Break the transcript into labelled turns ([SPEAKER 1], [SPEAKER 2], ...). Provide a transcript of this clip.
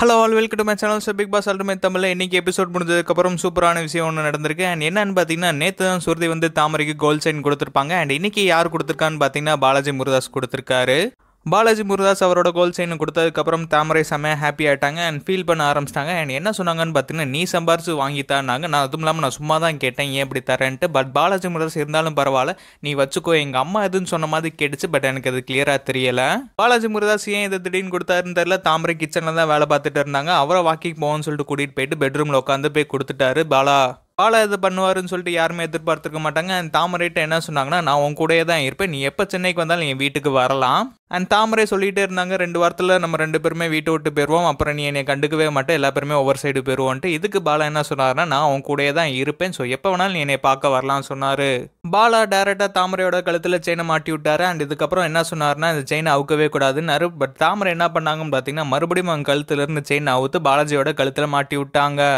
[SPEAKER 1] hello all welcome to my channel Bigg Boss ultimate தமிழில் இன்னைக்கு episode முடிஞ்சதுக்கப்புறம் சூப்பரான விஷயம் ஒன்று நடந்திருக்கு அண்ட் என்னன்னு பார்த்தீங்கன்னா நேற்று தான் சுருதி வந்து தாமரைக்கு கோல் சைன் கொடுத்துருப்பாங்க அண்ட் இன்னைக்கு யார் கொடுத்துருக்கான்னு பார்த்தீங்கன்னா பாலாஜி முருதாஸ் கொடுத்துருக்காரு பாலாஜி முருதாஸ் அவரோட கோல் சைன் கொடுத்ததுக்கப்புறம் தாமரை செம்மையாக ஹாப்பி ஆகிட்டாங்க அண்ட் ஃபீல் பண்ண ஆரம்பிச்சிட்டாங்க அண்ட் என்ன சொன்னாங்கன்னு பார்த்தீங்கன்னா நீ சம்பாரிச்சு வாங்கித்தான்னாங்க நான் அதுவும் இல்லாமல் நான் சும்மா தான் கேட்டேன் ஏன் இப்படி தரேன்ட்டு பட் பாலாஜி முருதாஸ் இருந்தாலும் பரவாயில்ல நீ வச்சுக்கோ எங்கள் அம்மா எதுன்னு சொன்ன மாதிரி கேட்டுச்சு பட் எனக்கு அது கிளியராக தெரியலை பாலாஜி முருதாஸ் ஏன் இதை திடீர்னு கொடுத்தாருன்னு தெரியல தாமரை கிச்சனில் தான் வேலை பார்த்துட்டு இருந்தாங்க அவரை வாக்கிங் போகணும்னு சொல்லிட்டு கூட்டிகிட்டு போயிட்டு பெட்ரூமில் உட்காந்து போய் கொடுத்துட்டாரு பாலா பாலா இது பண்ணுவாருன்னு சொல்லிட்டு யாருமே எதிர்பார்த்துருக்க மாட்டாங்க அண்ட் தாமரைட்ட என்ன சொன்னாங்கன்னா நான் உன் கூடயே தான் இருப்பேன் நீ எப்போ சென்னைக்கு வந்தாலும் என் வீட்டுக்கு வரலாம் அண்ட் தாமரை சொல்லிகிட்டே இருந்தாங்க ரெண்டு வாரத்தில் நம்ம ரெண்டு பேருமே வீட்டை விட்டு போயிடுவோம் அப்புறம் நீ என்னை கண்டுக்கவே மாட்டேன் எல்லா பேருமே ஒவ்வொரு சைடு போயிடுவோன்ட்டு இதுக்கு பாலா என்ன சொன்னாருன்னா நான் உன் கூடயே தான் இருப்பேன் ஸோ எப்போ வேணாலும் நீ என்னை பார்க்க வரலாம்னு சொன்னார் பாலா டேரெக்டாக தாமரையோட கழுத்தில் செயினை மாட்டி விட்டாரு அண்ட் இதுக்கப்புறம் என்ன சொன்னார்னா இந்த செயினை அவுக்கவே கூடாதுன்னு பட் தாமரை என்ன பண்ணாங்கன்னு பார்த்தீங்கன்னா மறுபடியும் அவங்க கழுத்துலேருந்து செயினை அவுத்து பாலாஜியோட கழுத்தில் மாட்டி விட்டாங்க